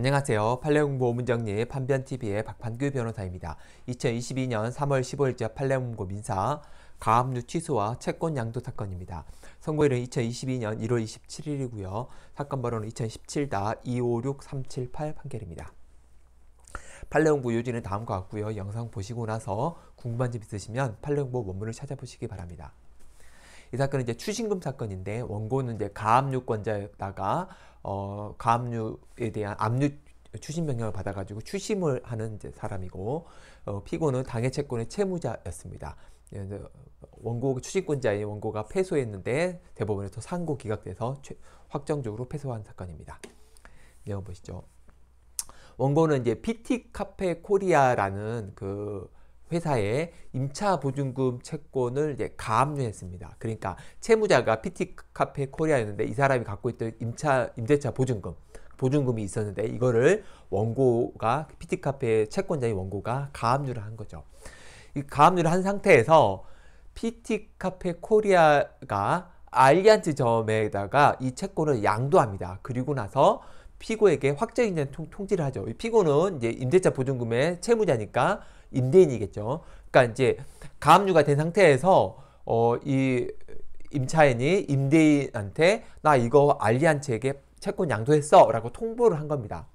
안녕하세요. 판례공고 문정리 판변TV의 박판규 변호사입니다. 2022년 3월 15일자 판례공고 민사 가압류 취소와 채권 양도 사건입니다. 선고일은 2022년 1월 27일이고요. 사건 번호는 2017-256378 판결입니다. 판례공부 요지는 다음과 같고요. 영상 보시고 나서 궁금한 점 있으시면 판례공부 원문을 찾아보시기 바랍니다. 이 사건은 이제 추징금 사건인데 원고는 이제 가압류권자에다가 어, 가압류에 대한 압류 추심 명령을 받아가지고 추심을 하는 사람이고 어, 피고는 당해 채권의 채무자였습니다. 원고 추징권자인 원고가 패소했는데 대법원에서 상고 기각돼서 최, 확정적으로 패소한 사건입니다. 내용 보시죠. 원고는 이제 PT 카페 코리아라는 그 회사에 임차 보증금 채권을 이제 가압류했습니다. 그러니까 채무자가 PT 카페 코리아였는데 이 사람이 갖고 있던 임차 임대차 보증금 보증금이 있었는데 이거를 원고가 PT 카페 채권자인 원고가 가압류를 한 거죠. 이 가압류를 한 상태에서 PT 카페 코리아가 알리안트점에다가 이 채권을 양도합니다. 그리고 나서 피고에게 확정인전 통지를 하죠. 이 피고는 이제 임대차 보증금의 채무자니까 임대인이겠죠. 그러니까 이제 가압류가 된 상태에서 어, 이 임차인이 임대인한테 나 이거 알리한체에게 채권 양도했어 라고 통보를 한 겁니다.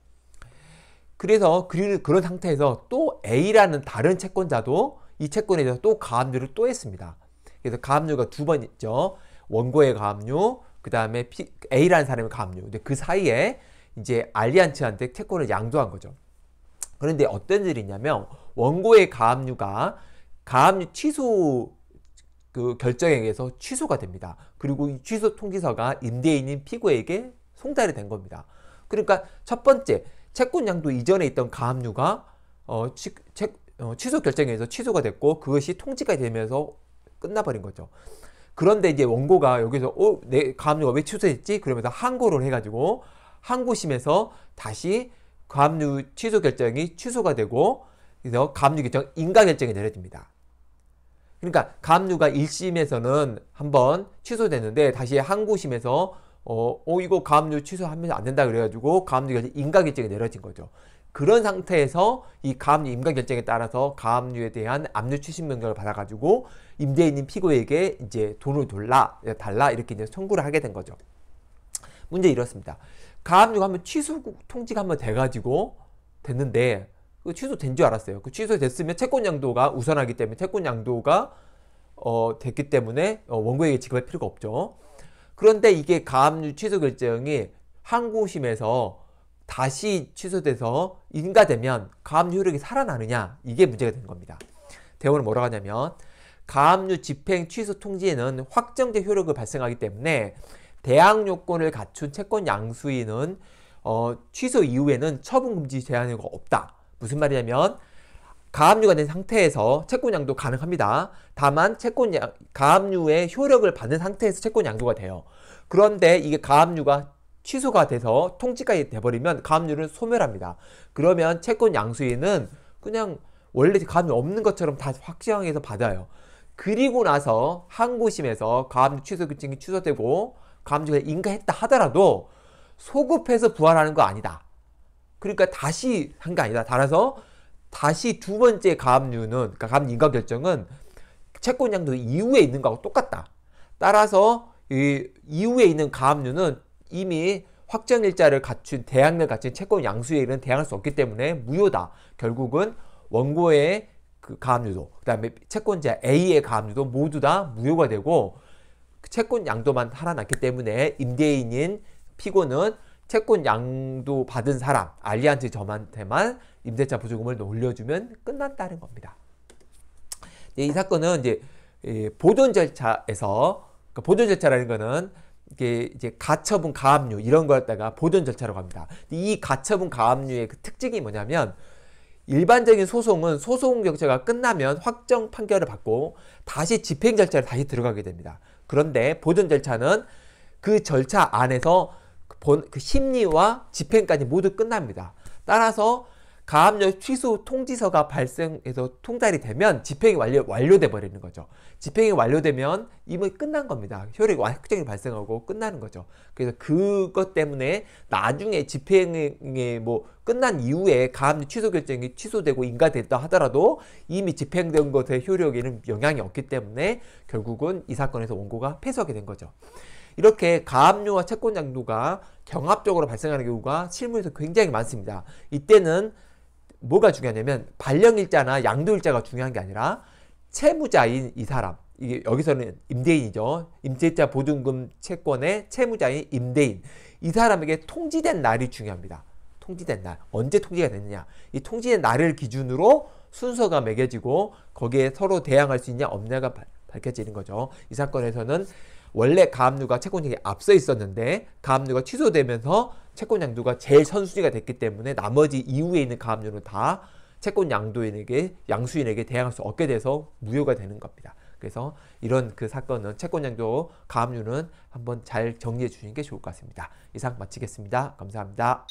그래서 그런 상태에서 또 A라는 다른 채권자도 이 채권에 대해서 또 가압류를 또 했습니다. 그래서 가압류가 두 번 있죠. 원고의 가압류, 그 다음에 A라는 사람의 가압류. 근데 그 사이에 이제 알리안츠한테 태권을 양도한 거죠. 그런데 어떤 일이냐면 원고의 가압류가 가압류 취소 그 결정에 의해서 취소가 됩니다. 그리고 이 취소 통지서가 임대인인 피고에게 송달이 된 겁니다. 그러니까 첫 번째 채권 양도 이전에 있던 가압류가 어, 취, 채, 어, 취소 결정에 의해서 취소가 됐고 그것이 통지가 되면서 끝나버린 거죠. 그런데 이제 원고가 여기서 어, 내 가압류가 왜 취소했지? 그러면서 항고를 해가지고 항고심에서 다시 감류 취소 결정이 취소가 되고 그래서 감류 결정 인가 결정이 내려집니다. 그러니까 감류가 1심에서는 한번 취소됐는데 다시 항고심에서 어, 어 이거 감류 취소하면 안 된다 그래가지고 감류 결정 인가 결정이 내려진 거죠. 그런 상태에서 이 가압류 임가 결정에 따라서 가압류에 대한 압류 추심 명령을 받아가지고 임대인인 피고에게 이제 돈을 돌라 달라 이렇게 이제 청구를 하게 된 거죠. 문제 이렇습니다. 가압류가 한번 취소 통지가 한번 돼가지고 됐는데 그 취소된 줄 알았어요. 그 취소됐으면 채권 양도가 우선하기 때문에 채권 양도가 어, 됐기 때문에 어, 원고에게 지급할 필요가 없죠. 그런데 이게 가압류 취소 결정이 항고심에서 다시 취소돼서 인가되면 가압류 효력이 살아나느냐 이게 문제가 된 겁니다. 대원은 뭐라고 하냐면 가압류 집행 취소 통지에는 확정적 효력을 발생하기 때문에 대항 요건을 갖춘 채권 양수인은 어, 취소 이후에는 처분 금지 제한이 없다. 무슨 말이냐면 가압류가 된 상태에서 채권 양도 가능합니다. 다만 채권 양, 가압류의 효력을 받은 상태에서 채권 양도가 돼요. 그런데 이게 가압류가 취소가 돼서 통지까지 돼버리면 가압류를 소멸합니다. 그러면 채권 양수인은 그냥 원래 가압류 없는 것처럼 다 확정해서 받아요. 그리고 나서 항고심에서 가압류 취소 규칙이 취소되고 감정에 인가했다 하더라도 소급해서 부활하는 거 아니다. 그러니까 다시 한 게 아니다. 따라서 다시 두 번째 가압류는 그러니까 가압 인가 결정은 채권양도 이후에 있는 거하고 똑같다. 따라서 이 이후에 있는 가압류는 이미 확정일자를 갖춘 대항을 갖춘 채권 양수에 이 대항할 수 없기 때문에 무효다. 결국은 원고의 그 가압류도 그다음에 채권자 A의 가압류도 모두 다 무효가 되고 채권 양도만 살아났기 때문에 임대인인 피고는 채권 양도 받은 사람 알리안트 점한테만 임대차 보조금을 올려주면 끝났다는 겁니다. 네, 이 사건은 이제 예, 보존 절차에서 그러니까 보존 절차라는 거는 이게 이제 가처분 가압류 이런 거였다가 보존 절차라고 합니다. 이 가처분 가압류의 그 특징이 뭐냐면 일반적인 소송은 소송 절차가 끝나면 확정 판결을 받고 다시 집행 절차를 다시 들어가게 됩니다. 그런데 보존 절차는 그 절차 안에서 본, 그 심리와 집행까지 모두 끝납니다. 따라서 가압력 취소 통지서가 발생해서 통달이 되면 집행이 완료, 완료돼 버리는 거죠. 집행이 완료되면 임의 끝난 겁니다. 효력 이 확정이 발생하고 끝나는 거죠. 그래서 그것 때문에 나중에 집행이 뭐 끝난 이후에 가압력 취소 결정이 취소되고 인가됐다 하더라도 이미 집행된 것의 효력에는 영향이 없기 때문에 결국은 이 사건에서 원고가 패소하게 된 거죠. 이렇게 가압류와 채권 양도가 경합적으로 발생하는 경우가 실무에서 굉장히 많습니다. 이때는 뭐가 중요하냐면 발령일자나 양도일자가 중요한 게 아니라 채무자인 이 사람 이게 여기서는 임대인이죠. 임대차 보증금 채권의 채무자인 임대인 이 사람에게 통지된 날이 중요합니다. 통지된 날 언제 통지가 됐느냐 이 통지된 날을 기준으로 순서가 매겨지고 거기에 서로 대항할 수 있냐 없냐가 밝혀지는 거죠. 이 사건에서는 원래 가압류가 채권이 앞서 있었는데 가압류가 취소되면서 채권 양도가 제일 선순위가 됐기 때문에 나머지 이후에 있는 가압류는 다 채권 양도인에게 양수인에게 대항할 수 없게 돼서 무효가 되는 겁니다. 그래서 이런 그 사건은 채권 양도 가압류는 한번 잘 정리해 주시는 게 좋을 것 같습니다. 이상 마치겠습니다. 감사합니다.